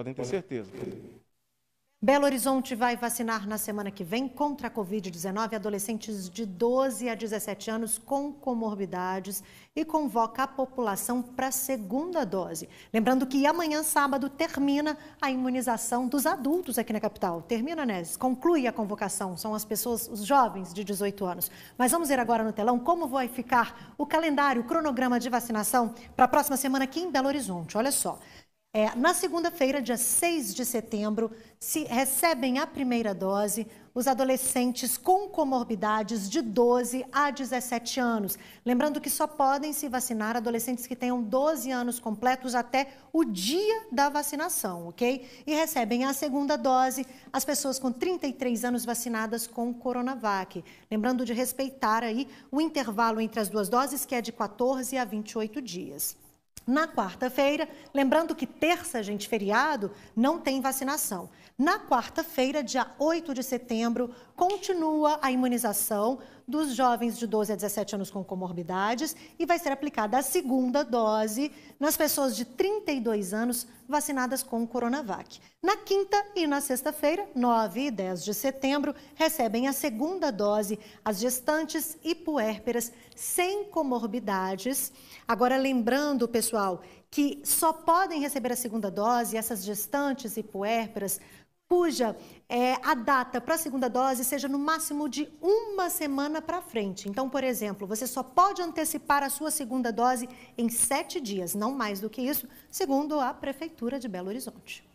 Podem ter certeza. Belo Horizonte vai vacinar na semana que vem contra a Covid-19 adolescentes de 12 a 17 anos com comorbidades e convoca a população para a segunda dose. Lembrando que amanhã, sábado, termina a imunização dos adultos aqui na capital. Termina, né? conclui a convocação. São as pessoas, os jovens de 18 anos. Mas vamos ver agora no telão como vai ficar o calendário, o cronograma de vacinação para a próxima semana aqui em Belo Horizonte. Olha só. É, na segunda-feira, dia 6 de setembro, se recebem a primeira dose os adolescentes com comorbidades de 12 a 17 anos. Lembrando que só podem se vacinar adolescentes que tenham 12 anos completos até o dia da vacinação, ok? E recebem a segunda dose as pessoas com 33 anos vacinadas com Coronavac. Lembrando de respeitar aí o intervalo entre as duas doses, que é de 14 a 28 dias. Na quarta-feira, lembrando que terça, gente, feriado, não tem vacinação. Na quarta-feira, dia 8 de setembro, continua a imunização dos jovens de 12 a 17 anos com comorbidades e vai ser aplicada a segunda dose nas pessoas de 32 anos vacinadas com o Coronavac. Na quinta e na sexta-feira, 9 e 10 de setembro, recebem a segunda dose as gestantes e puérperas sem comorbidades. Agora, lembrando, pessoal, que só podem receber a segunda dose essas gestantes e puérperas cuja é, a data para a segunda dose seja no máximo de uma semana para frente. Então, por exemplo, você só pode antecipar a sua segunda dose em sete dias, não mais do que isso, segundo a Prefeitura de Belo Horizonte.